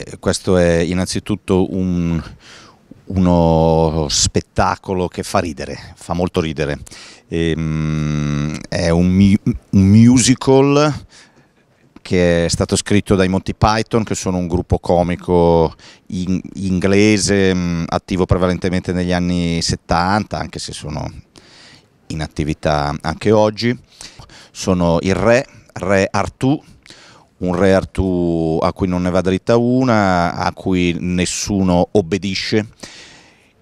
Eh, questo è innanzitutto un, uno spettacolo che fa ridere, fa molto ridere. E, ehm, è un, un, musical che è stato scritto dai Monty Python, che sono un gruppo comico in, inglese mm, attivo prevalentemente negli anni 70, anche se sono in attività anche oggi. Sono il re, re Artù, un re Artù a cui non ne va dritta una, a cui nessuno obbedisce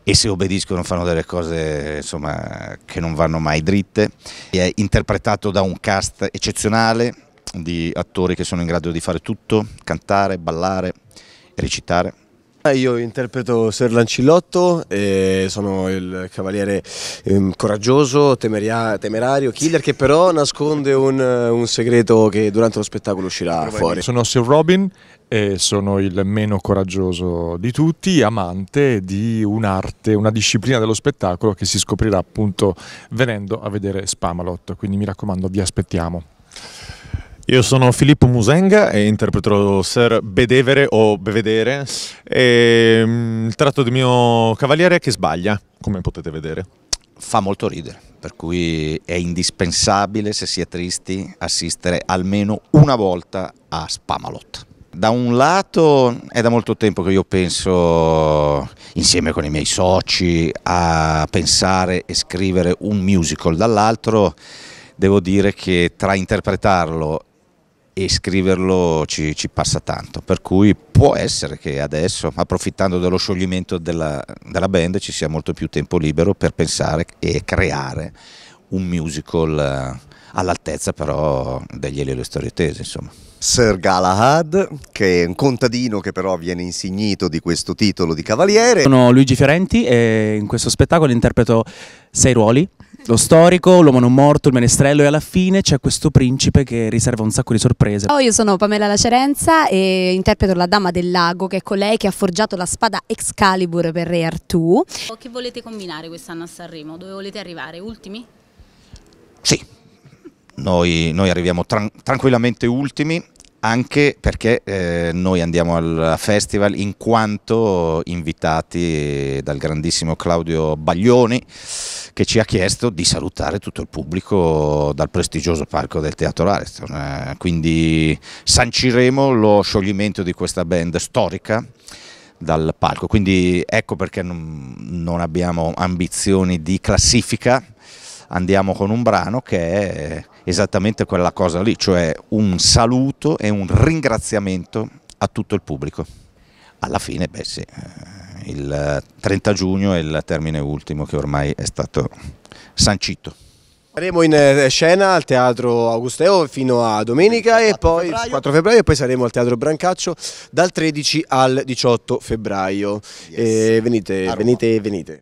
e se obbediscono fanno delle cose insomma, che non vanno mai dritte. È interpretato da un cast eccezionale di attori che sono in grado di fare tutto, cantare, ballare, recitare. Eh, io interpreto Sir Lancillotto, sono il cavaliere ehm, coraggioso, temeria, temerario, killer che però nasconde un, un, segreto che durante lo spettacolo uscirà fuori. Sono Sir Robin, e sono il meno coraggioso di tutti, amante di un'arte, una disciplina dello spettacolo che si scoprirà appunto venendo a vedere Spamalot, quindi mi raccomando vi aspettiamo. Io sono Filippo Musenga e interpreto Sir Bedevere o Bevedere, e, ehm, mh, tratto di mio cavaliere è che sbaglia, come potete vedere. Fa molto ridere, per cui è indispensabile, se si è tristi, assistere almeno una volta a Spamalot. Da un lato è da molto tempo che io penso, insieme con i miei soci, a pensare e scrivere un musical, dall'altro devo dire che tra interpretarlo e scriverlo ci, ci, passa tanto, per cui può essere che adesso, approfittando dello scioglimento della, della band, ci sia molto più tempo libero per pensare e creare un musical eh, all'altezza però degli Elio Storiotesi, insomma. Sir Galahad, che è un contadino che però viene insignito di questo titolo di cavaliere. Sono Luigi Fiorenti e in questo spettacolo interpreto sei ruoli, lo storico, l'uomo non morto, il menestrello e alla fine c'è questo principe che riserva un sacco di sorprese. Oh, io sono Pamela Lacerenza e interpreto la Dama del Lago che è colei che ha forgiato la spada Excalibur per Re Artù. Che volete combinare quest'anno a Sanremo? Dove volete arrivare? Ultimi? Sì, noi, noi arriviamo tran tranquillamente ultimi anche perché eh, noi andiamo al festival in quanto invitati dal grandissimo Claudio Baglioni che ci ha chiesto di salutare tutto il pubblico dal prestigioso palco del Teatro Ariston. Eh, quindi sanciremo lo scioglimento di questa band storica dal palco, quindi ecco perché non, non abbiamo ambizioni di classifica, andiamo con un brano che è esattamente quella cosa lì, cioè un saluto e un ringraziamento a tutto il pubblico. Alla fine, beh sì, eh, il 30 giugno è il termine ultimo che ormai è stato sancito. Saremo in eh, scena al Teatro Augusteo fino a domenica e poi febbraio. 4 febbraio e poi saremo al Teatro Brancaccio dal 13 al 18 febbraio. Yes. venite, venite, venite.